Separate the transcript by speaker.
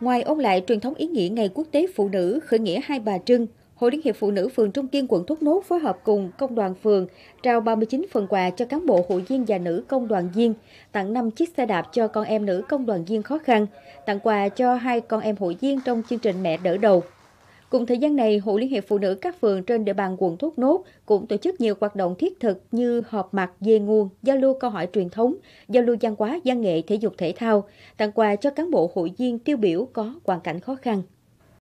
Speaker 1: Ngoài ôn lại truyền thống ý nghĩa Ngày Quốc tế Phụ nữ khởi nghĩa Hai Bà Trưng, Hội Liên hiệp Phụ nữ phường Trung Kiên quận Thốt Nốt phối hợp cùng công đoàn phường trao 39 phần quà cho cán bộ hội viên và nữ công đoàn viên, tặng 5 chiếc xe đạp cho con em nữ công đoàn viên khó khăn, tặng quà cho hai con em hội viên trong chương trình Mẹ đỡ đầu. Cùng thời gian này, Hội Liên hiệp Phụ nữ các phường trên địa bàn quận Thốt Nốt cũng tổ chức nhiều hoạt động thiết thực như họp mặt dê nguồn, giao lưu câu hỏi truyền thống, giao lưu văn hóa, văn nghệ, thể dục thể thao, tặng quà cho cán bộ hội viên tiêu biểu có hoàn cảnh khó khăn.